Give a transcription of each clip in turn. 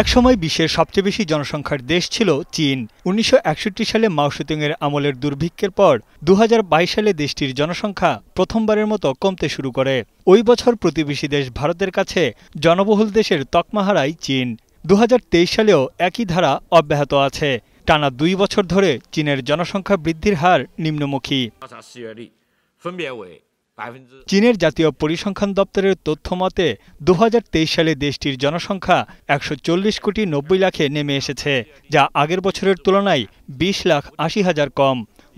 একসময় বিশ্বের সবচেয়ে বেশি জনসংখ্যার দেশ ছিল চীন উনিশশো সালে মাওসুতুংয়ের আমলের দুর্ভিক্ষের পর দু সালে দেশটির জনসংখ্যা প্রথমবারের মতো কমতে শুরু করে ওই বছর প্রতিবেশী দেশ ভারতের কাছে জনবহুল দেশের তকমা চীন দু সালেও একই ধারা অব্যাহত আছে টানা দুই বছর ধরে চীনের জনসংখ্যা বৃদ্ধির হার নিম্নমুখী আচ্ছা, চীনের জাতীয় পরিসংখ্যান দপ্তরের তথ্য মতে দু সালে দেশটির জনসংখ্যা একশো কোটি নব্বই লাখে নেমে এসেছে যা আগের বছরের তুলনায় ২০ লাখ আশি হাজার কম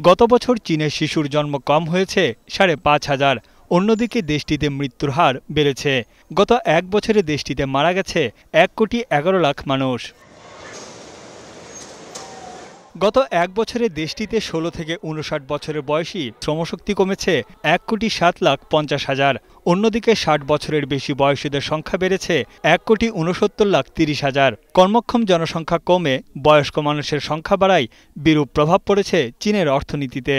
গত বছর চীনের শিশুর জন্ম কম হয়েছে সাড়ে পাঁচ হাজার অন্যদিকে দেশটিতে মৃত্যুর হার বেড়েছে গত এক বছরে দেশটিতে মারা গেছে এক কোটি এগারো লাখ মানুষ গত এক বছরে দেশটিতে ষোলো থেকে উনষাট বছরের বয়সী শ্রমশক্তি কমেছে এক কোটি সাত লাখ পঞ্চাশ হাজার অন্যদিকে ষাট বছরের বেশি বয়সীদের সংখ্যা বেড়েছে এক কোটি উনসত্তর লাখ তিরিশ হাজার কর্মক্ষম জনসংখ্যা কমে বয়স্ক মানুষের সংখ্যা বাড়ায় বিরূপ প্রভাব পড়েছে চীনের অর্থনীতিতে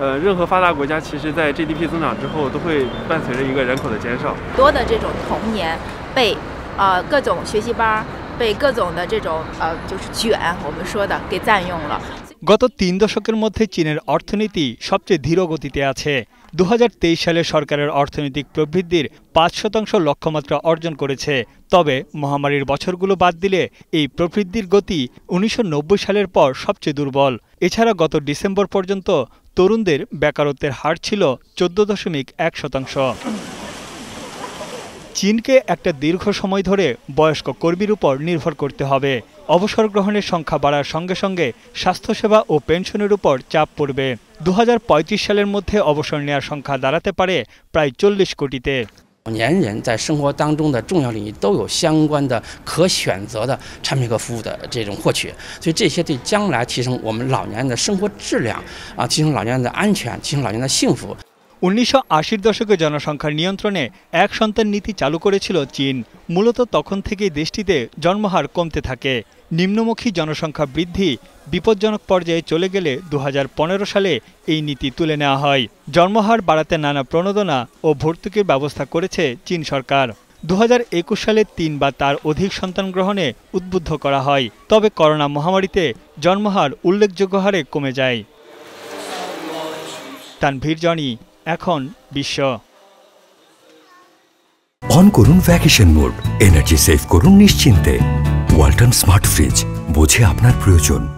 呃，任何发达国家其实在 GDP 增长之后，都会伴随着一个人口的减少。多的这种童年被呃各种学习班、被各种的这种呃就是卷，我们说的给占用了。গত তিন দশকের মধ্যে চীনের অর্থনীতি সবচেয়ে ধীর গতিতে আছে দু সালে সরকারের অর্থনৈতিক প্রবৃদ্ধির পাঁচ শতাংশ লক্ষ্যমাত্রা অর্জন করেছে তবে মহামারীর বছরগুলো বাদ দিলে এই প্রবৃদ্ধির গতি উনিশশো সালের পর সবচেয়ে দুর্বল এছাড়া গত ডিসেম্বর পর্যন্ত তরুণদের বেকারত্বের হার ছিল চোদ্দ দশমিক এক শতাংশ চীনকে একটা দীর্ঘ সময় ধরে বয়স্ক কর্মীর উপর নির্ভর করতে হবে অবসর গ্রহণের সংখ্যা বাড়ার সঙ্গে সঙ্গে স্বাস্থ্যসেবা ও পেনশনের উপর চাপ পড়বে দু সালের মধ্যে অবসর নেওয়ার সংখ্যা দাঁড়াতে পারে প্রায় চল্লিশ কোটিতে 老年人在生活当中的重要领域都有相关的可选择的产品和服务的这种获取，所以这些对将来提升我们老年人的生活质量啊，提升老年人的安全，提升老年人的幸福。উনিশশো আশির দশকে জনসংখ্যার নিয়ন্ত্রণে এক সন্তান নীতি চালু করেছিল চীন মূলত তখন থেকেই দেশটিতে জন্মহার কমতে থাকে নিম্নমুখী জনসংখ্যা বৃদ্ধি বিপজ্জনক পর্যায়ে চলে গেলে দু সালে এই নীতি তুলে নেওয়া হয় জন্মহার বাড়াতে নানা প্রণোদনা ও ভর্তুকির ব্যবস্থা করেছে চীন সরকার দু একুশ সালে তিন বা তার অধিক সন্তান গ্রহণে উদ্বুদ্ধ করা হয় তবে করোনা মহামারীতে জন্মহার উল্লেখযোগ্য হারে কমে যায় তানভীর জনি এখন বিশ্ব অন করুন ভ্যাকেশন মোড এনার্জি সেভ করুন নিশ্চিন্তে ওয়ালটন স্মার্ট ফ্রিজ বোঝে আপনার প্রয়োজন